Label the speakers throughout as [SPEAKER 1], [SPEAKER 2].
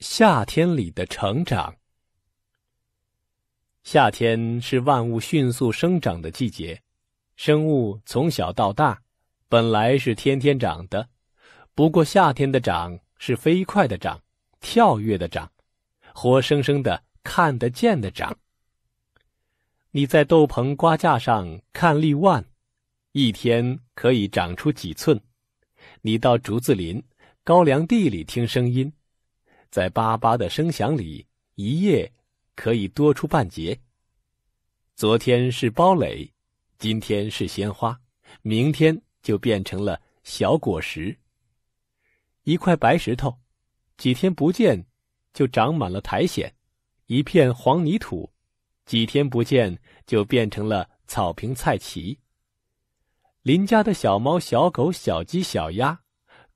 [SPEAKER 1] 夏天里的成长。夏天是万物迅速生长的季节，生物从小到大，本来是天天长的，不过夏天的长是飞快的长，跳跃的长，活生生的看得见的长。你在豆棚瓜架上看立腕，一天可以长出几寸；你到竹子林、高粱地里听声音。在叭叭的声响里，一夜可以多出半截。昨天是堡垒，今天是鲜花，明天就变成了小果实。一块白石头，几天不见就长满了苔藓；一片黄泥土，几天不见就变成了草坪菜畦。邻家的小猫、小狗、小鸡、小鸭，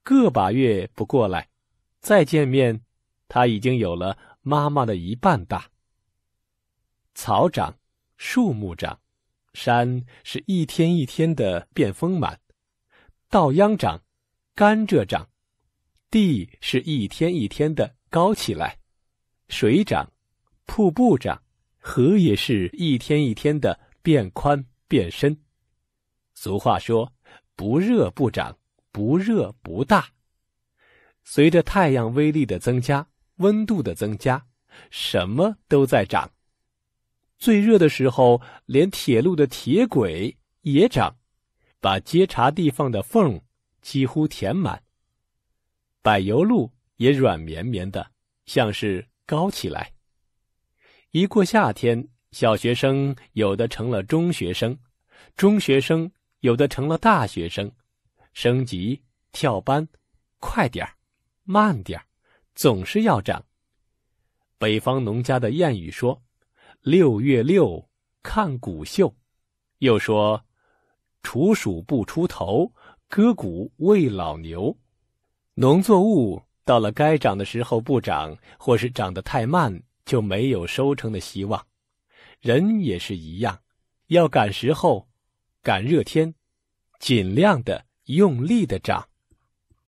[SPEAKER 1] 个把月不过来，再见面。他已经有了妈妈的一半大。草长，树木长，山是一天一天的变丰满；稻秧长，甘蔗长，地是一天一天的高起来；水长，瀑布长，河也是一天一天的变宽变深。俗话说：“不热不长，不热不大。”随着太阳威力的增加。温度的增加，什么都在涨。最热的时候，连铁路的铁轨也涨，把接茬地方的缝几乎填满。柏油路也软绵绵的，像是高起来。一过夏天，小学生有的成了中学生，中学生有的成了大学生，升级跳班，快点儿，慢点儿。总是要长。北方农家的谚语说：“六月六，看谷秀。”又说：“处暑不出头，割谷喂老牛。”农作物到了该长的时候不长，或是长得太慢，就没有收成的希望。人也是一样，要赶时候，赶热天，尽量的用力的长。